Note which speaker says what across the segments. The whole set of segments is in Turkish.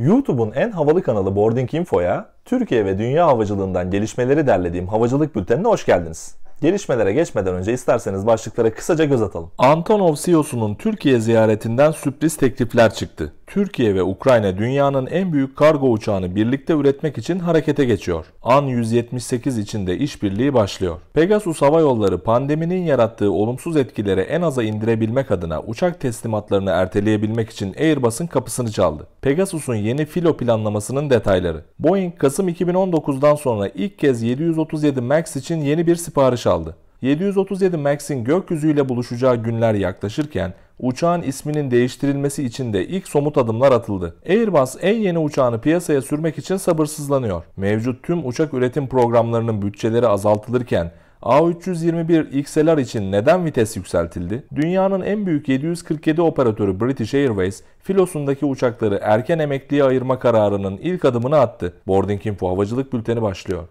Speaker 1: YouTube'un en havalı kanalı Boarding Info'ya Türkiye ve dünya havacılığından gelişmeleri derlediğim havacılık bültenine hoş geldiniz. Gelişmelere geçmeden önce isterseniz başlıklara kısaca göz atalım. Antonov CEO'sunun Türkiye ziyaretinden sürpriz teklifler çıktı. Türkiye ve Ukrayna dünyanın en büyük kargo uçağını birlikte üretmek için harekete geçiyor. An-178 için de işbirliği başlıyor. Pegasus Hava Yolları pandeminin yarattığı olumsuz etkileri en aza indirebilmek adına uçak teslimatlarını erteleyebilmek için Airbus'un kapısını çaldı. Pegasus'un yeni filo planlamasının detayları. Boeing Kasım 2019'dan sonra ilk kez 737 MAX için yeni bir sipariş aldı. 737 MAX'in gökyüzüyle buluşacağı günler yaklaşırken uçağın isminin değiştirilmesi için de ilk somut adımlar atıldı. Airbus en yeni uçağını piyasaya sürmek için sabırsızlanıyor. Mevcut tüm uçak üretim programlarının bütçeleri azaltılırken A321 XLR için neden vites yükseltildi? Dünyanın en büyük 747 operatörü British Airways, filosundaki uçakları erken emekliye ayırma kararının ilk adımını attı. Boarding Info Havacılık Bülteni başlıyor.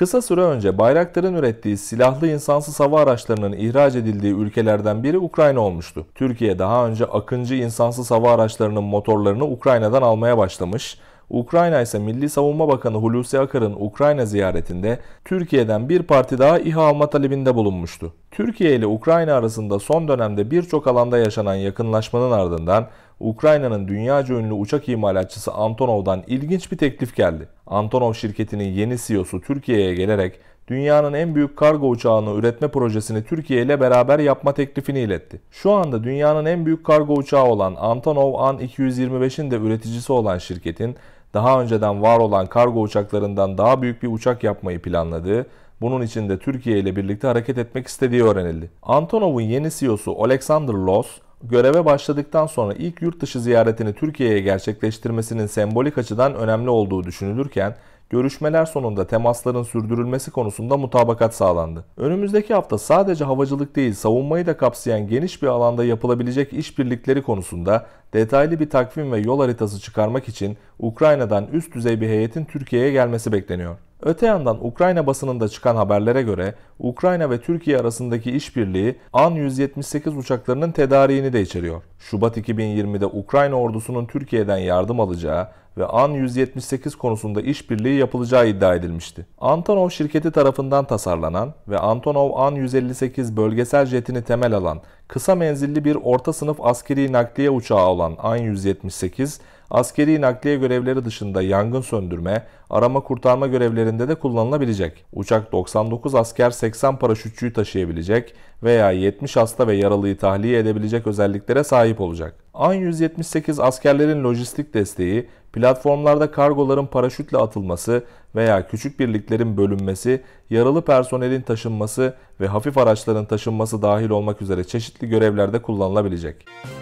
Speaker 1: Kısa süre önce Bayraktar'ın ürettiği silahlı insansız hava araçlarının ihraç edildiği ülkelerden biri Ukrayna olmuştu. Türkiye daha önce Akıncı insansız hava araçlarının motorlarını Ukrayna'dan almaya başlamış, Ukrayna ise Milli Savunma Bakanı Hulusi Akar'ın Ukrayna ziyaretinde Türkiye'den bir parti daha İHA alma talebinde bulunmuştu. Türkiye ile Ukrayna arasında son dönemde birçok alanda yaşanan yakınlaşmanın ardından Ukrayna'nın dünyaca ünlü uçak imalatçısı Antonov'dan ilginç bir teklif geldi. Antonov şirketinin yeni CEO'su Türkiye'ye gelerek dünyanın en büyük kargo uçağını üretme projesini Türkiye ile beraber yapma teklifini iletti. Şu anda dünyanın en büyük kargo uçağı olan Antonov An-225'in de üreticisi olan şirketin daha önceden var olan kargo uçaklarından daha büyük bir uçak yapmayı planladığı, bunun için de Türkiye ile birlikte hareket etmek istediği öğrenildi. Antonov'un yeni CEO'su Alexander Loss, göreve başladıktan sonra ilk yurt dışı ziyaretini Türkiye'ye gerçekleştirmesinin sembolik açıdan önemli olduğu düşünülürken, görüşmeler sonunda temasların sürdürülmesi konusunda mutabakat sağlandı. Önümüzdeki hafta sadece havacılık değil, savunmayı da kapsayan geniş bir alanda yapılabilecek işbirlikleri konusunda detaylı bir takvim ve yol haritası çıkarmak için Ukrayna'dan üst düzey bir heyetin Türkiye'ye gelmesi bekleniyor. Öte yandan Ukrayna basınında çıkan haberlere göre Ukrayna ve Türkiye arasındaki işbirliği An-178 uçaklarının tedariğini de içeriyor. Şubat 2020'de Ukrayna ordusunun Türkiye'den yardım alacağı ve An-178 konusunda işbirliği yapılacağı iddia edilmişti. Antonov şirketi tarafından tasarlanan ve Antonov An-158 bölgesel jetini temel alan kısa menzilli bir orta sınıf askeri nakliye uçağı olan An-178 askeri nakliye görevleri dışında yangın söndürme, arama kurtarma görevlerinde de kullanılabilecek. Uçak 99 asker 80 paraşütçüyü taşıyabilecek veya 70 hasta ve yaralıyı tahliye edebilecek özelliklere sahip olacak. AN-178 askerlerin lojistik desteği, platformlarda kargoların paraşütle atılması veya küçük birliklerin bölünmesi, yaralı personelin taşınması ve hafif araçların taşınması dahil olmak üzere çeşitli görevlerde kullanılabilecek. Müzik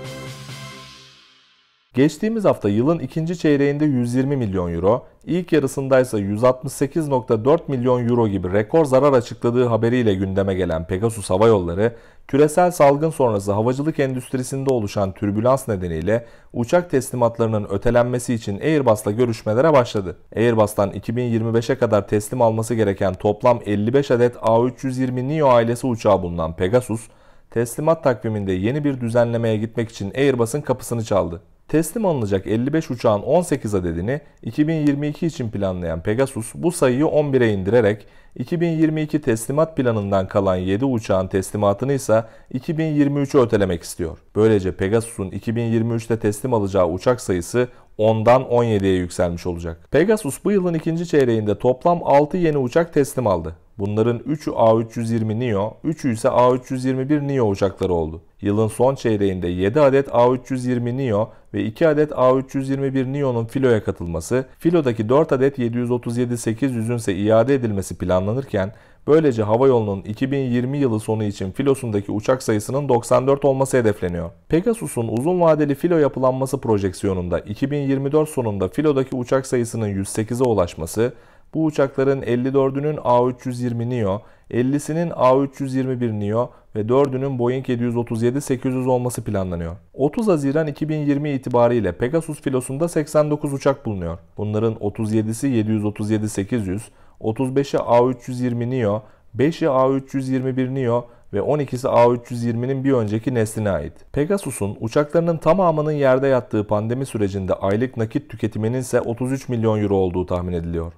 Speaker 1: Geçtiğimiz hafta yılın ikinci çeyreğinde 120 milyon euro, ilk yarısındaysa 168.4 milyon euro gibi rekor zarar açıkladığı haberiyle gündeme gelen Pegasus Hava Yolları, küresel salgın sonrası havacılık endüstrisinde oluşan türbülans nedeniyle uçak teslimatlarının ötelenmesi için Airbus'la görüşmelere başladı. Airbus'tan 2025'e kadar teslim alması gereken toplam 55 adet A320 Neo ailesi uçağı bulunan Pegasus, teslimat takviminde yeni bir düzenlemeye gitmek için Airbus'un kapısını çaldı. Teslim alınacak 55 uçağın 18 adedini 2022 için planlayan Pegasus bu sayıyı 11'e indirerek 2022 teslimat planından kalan 7 uçağın teslimatını ise 2023'e ötelemek istiyor. Böylece Pegasus'un 2023'te teslim alacağı uçak sayısı 10'dan 17'ye yükselmiş olacak. Pegasus bu yılın ikinci çeyreğinde toplam 6 yeni uçak teslim aldı. Bunların 3'ü A320 Neo, 3'ü ise A321 Neo uçakları oldu. Yılın son çeyreğinde 7 adet A320 Neo ve 2 adet A321 Neo'nun filoya katılması, filodaki 4 adet 737-800'ün ise iade edilmesi planlanırken Böylece hava yolunun 2020 yılı sonu için filosundaki uçak sayısının 94 olması hedefleniyor. Pegasus'un uzun vadeli filo yapılanması projeksiyonunda 2024 sonunda filodaki uçak sayısının 108'e ulaşması, bu uçakların 54'ünün A320 Neo, 50'sinin A321 Neo ve 4'ünün Boeing 737-800 olması planlanıyor. 30 Haziran 2020 itibariyle Pegasus filosunda 89 uçak bulunuyor. Bunların 37'si 737-800, 35'i A320 Neo, 5'i A321 Neo ve 12'si A320'nin bir önceki nesline ait. Pegasus'un uçaklarının tamamının yerde yattığı pandemi sürecinde aylık nakit tüketiminin ise 33 milyon euro olduğu tahmin ediliyor.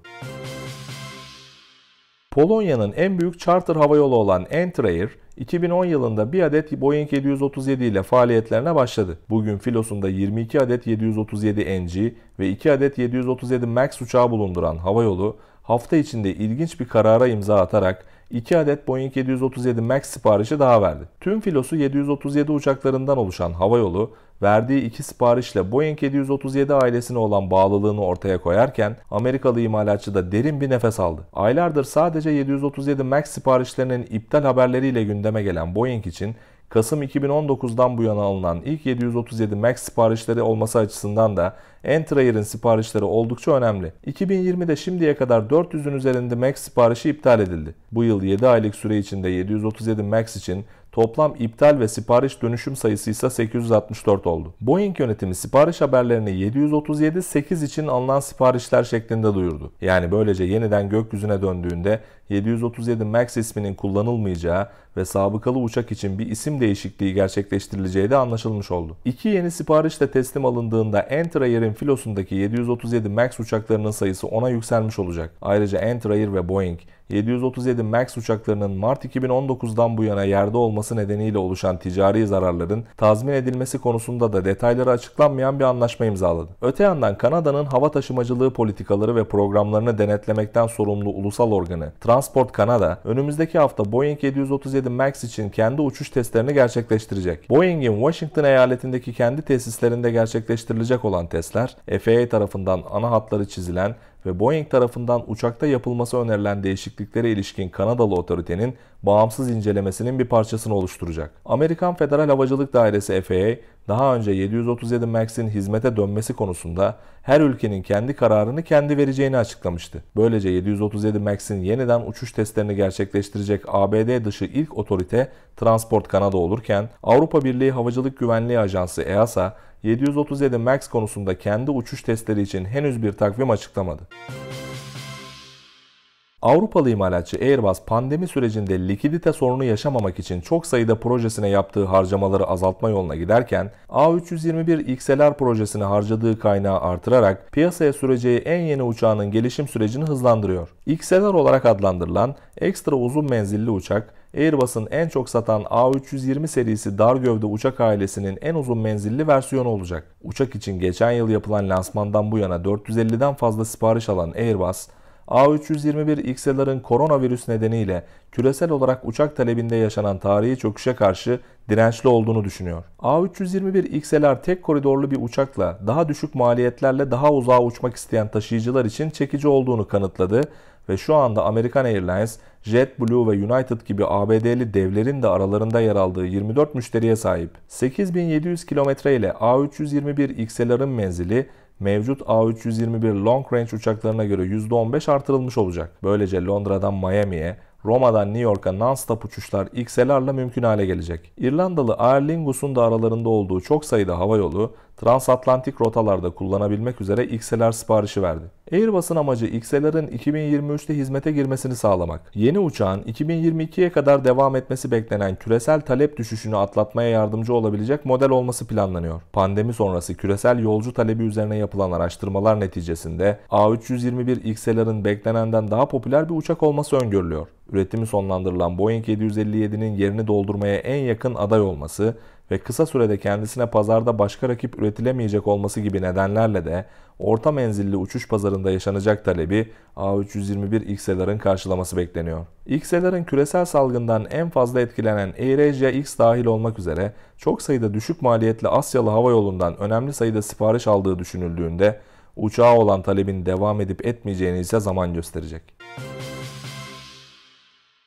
Speaker 1: Polonya'nın en büyük charter havayolu olan Entrair, 2010 yılında bir adet Boeing 737 ile faaliyetlerine başladı. Bugün filosunda 22 adet 737 NG ve 2 adet 737 MAX uçağı bulunduran havayolu, hafta içinde ilginç bir karara imza atarak 2 adet Boeing 737 MAX siparişi daha verdi. Tüm filosu 737 uçaklarından oluşan havayolu, verdiği iki siparişle Boeing 737 ailesine olan bağlılığını ortaya koyarken Amerikalı imalatçı da derin bir nefes aldı. Aylardır sadece 737 MAX siparişlerinin iptal haberleriyle gündeme gelen Boeing için Kasım 2019'dan bu yana alınan ilk 737 MAX siparişleri olması açısından da Embraer'in siparişleri oldukça önemli. 2020'de şimdiye kadar 400'ün üzerinde MAX siparişi iptal edildi. Bu yıl 7 aylık süre içinde 737 MAX için Toplam iptal ve sipariş dönüşüm sayısı ise 864 oldu. Boeing yönetimi sipariş haberlerini 737-8 için alınan siparişler şeklinde duyurdu. Yani böylece yeniden gökyüzüne döndüğünde 737 MAX isminin kullanılmayacağı ve sabıkalı uçak için bir isim değişikliği gerçekleştirileceği de anlaşılmış oldu. İki yeni siparişle teslim alındığında Entrair'in filosundaki 737 MAX uçaklarının sayısı 10'a yükselmiş olacak. Ayrıca Entrair ve Boeing 737 MAX uçaklarının Mart 2019'dan bu yana yerde olması nedeniyle oluşan ticari zararların tazmin edilmesi konusunda da detayları açıklanmayan bir anlaşma imzaladı. Öte yandan Kanada'nın hava taşımacılığı politikaları ve programlarını denetlemekten sorumlu ulusal organı Trans Transport Kanada önümüzdeki hafta Boeing 737 MAX için kendi uçuş testlerini gerçekleştirecek. Boeing'in Washington eyaletindeki kendi tesislerinde gerçekleştirilecek olan testler FAA tarafından ana hatları çizilen ve Boeing tarafından uçakta yapılması önerilen değişikliklere ilişkin Kanadalı otoritenin bağımsız incelemesinin bir parçasını oluşturacak. Amerikan Federal Havacılık Dairesi FAA, daha önce 737 MAX'in hizmete dönmesi konusunda her ülkenin kendi kararını kendi vereceğini açıklamıştı. Böylece 737 MAX'in yeniden uçuş testlerini gerçekleştirecek ABD dışı ilk otorite Transport Kanada olurken Avrupa Birliği Havacılık Güvenliği Ajansı EASA 737 MAX konusunda kendi uçuş testleri için henüz bir takvim açıklamadı. Avrupalı imalatçı Airbus pandemi sürecinde likidite sorunu yaşamamak için çok sayıda projesine yaptığı harcamaları azaltma yoluna giderken A321 XLR projesine harcadığı kaynağı artırarak piyasaya süreceği en yeni uçağının gelişim sürecini hızlandırıyor. XLR olarak adlandırılan ekstra uzun menzilli uçak Airbus'un en çok satan A320 serisi dar gövde uçak ailesinin en uzun menzilli versiyonu olacak. Uçak için geçen yıl yapılan lansmandan bu yana 450'den fazla sipariş alan Airbus, A321 XLR'ın koronavirüs nedeniyle küresel olarak uçak talebinde yaşanan tarihi çöküşe karşı dirençli olduğunu düşünüyor. A321 XLR tek koridorlu bir uçakla daha düşük maliyetlerle daha uzağa uçmak isteyen taşıyıcılar için çekici olduğunu kanıtladı ve şu anda American Airlines, JetBlue ve United gibi ABD'li devlerin de aralarında yer aldığı 24 müşteriye sahip. 8700 kilometre ile A321 XLR'ın menzili mevcut A321 Long Range uçaklarına göre %15 artırılmış olacak. Böylece Londra'dan Miami'ye, Roma'dan New York'a non-stop uçuşlar XLR'la mümkün hale gelecek. İrlandalı Aer Lingus''un da aralarında olduğu çok sayıda hava yolu transatlantik rotalarda kullanabilmek üzere XLR siparişi verdi. Airbus'un amacı XLR'ın 2023'te hizmete girmesini sağlamak. Yeni uçağın 2022'ye kadar devam etmesi beklenen küresel talep düşüşünü atlatmaya yardımcı olabilecek model olması planlanıyor. Pandemi sonrası küresel yolcu talebi üzerine yapılan araştırmalar neticesinde A321 XLR'ın beklenenden daha popüler bir uçak olması öngörülüyor üretimi sonlandırılan Boeing 757'nin yerini doldurmaya en yakın aday olması ve kısa sürede kendisine pazarda başka rakip üretilemeyecek olması gibi nedenlerle de orta menzilli uçuş pazarında yaşanacak talebi A321XLR'ın karşılaması bekleniyor. XLR'ın küresel salgından en fazla etkilenen AirAsia X dahil olmak üzere çok sayıda düşük maliyetli Asyalı hava yolundan önemli sayıda sipariş aldığı düşünüldüğünde uçağa olan talebin devam edip etmeyeceğini ise zaman gösterecek.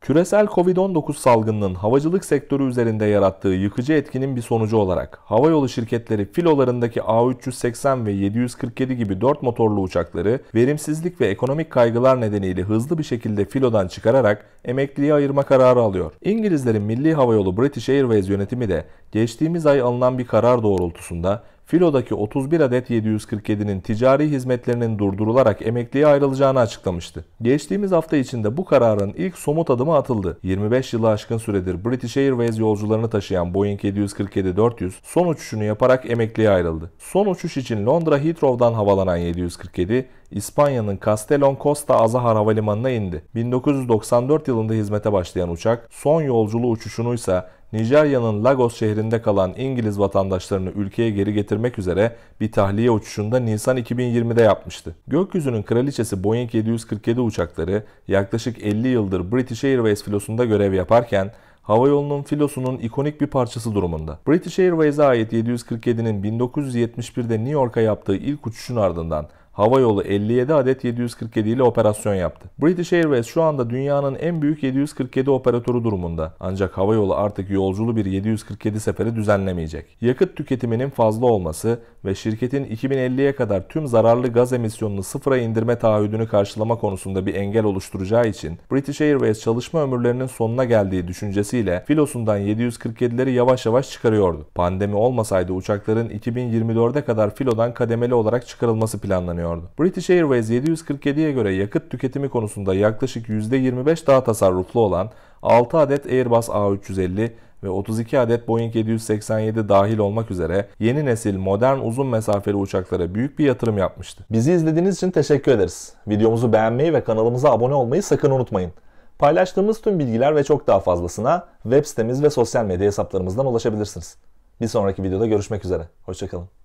Speaker 1: Küresel Covid-19 salgınının havacılık sektörü üzerinde yarattığı yıkıcı etkinin bir sonucu olarak havayolu şirketleri filolarındaki A380 ve 747 gibi 4 motorlu uçakları verimsizlik ve ekonomik kaygılar nedeniyle hızlı bir şekilde filodan çıkararak emekliye ayırma kararı alıyor. İngilizlerin milli havayolu British Airways yönetimi de geçtiğimiz ay alınan bir karar doğrultusunda filodaki 31 adet 747'nin ticari hizmetlerinin durdurularak emekliye ayrılacağını açıklamıştı. Geçtiğimiz hafta içinde bu kararın ilk somut adımı atıldı. 25 yılı aşkın süredir British Airways yolcularını taşıyan Boeing 747-400 son uçuşunu yaparak emekliye ayrıldı. Son uçuş için Londra Heathrow'dan havalanan 747, İspanya'nın Castellon Costa Azahar Havalimanı'na indi. 1994 yılında hizmete başlayan uçak son yolculuğu uçuşunu ise Nijerya'nın Lagos şehrinde kalan İngiliz vatandaşlarını ülkeye geri getirmek üzere bir tahliye uçuşunda Nisan 2020'de yapmıştı. Gökyüzünün kraliçesi Boeing 747 uçakları yaklaşık 50 yıldır British Airways filosunda görev yaparken hava yolunun filosunun ikonik bir parçası durumunda. British Airways'a ait 747'nin 1971'de New York'a yaptığı ilk uçuşun ardından Hava yolu 57 adet 747 ile operasyon yaptı. British Airways şu anda dünyanın en büyük 747 operatörü durumunda. Ancak hava yolu artık yolculu bir 747 seferi düzenlemeyecek. Yakıt tüketiminin fazla olması, ve şirketin 2050'ye kadar tüm zararlı gaz emisyonunu sıfıra indirme taahhüdünü karşılama konusunda bir engel oluşturacağı için British Airways çalışma ömürlerinin sonuna geldiği düşüncesiyle filosundan 747'leri yavaş yavaş çıkarıyordu. Pandemi olmasaydı uçakların 2024'e kadar filodan kademeli olarak çıkarılması planlanıyordu. British Airways 747'ye göre yakıt tüketimi konusunda yaklaşık %25 daha tasarruflu olan 6 adet Airbus A350 ve 32 adet Boeing 787 dahil olmak üzere yeni nesil modern uzun mesafeli uçaklara büyük bir yatırım yapmıştı. Bizi izlediğiniz için teşekkür ederiz. Videomuzu beğenmeyi ve kanalımıza abone olmayı sakın unutmayın. Paylaştığımız tüm bilgiler ve çok daha fazlasına web sitemiz ve sosyal medya hesaplarımızdan ulaşabilirsiniz. Bir sonraki videoda görüşmek üzere. Hoşçakalın.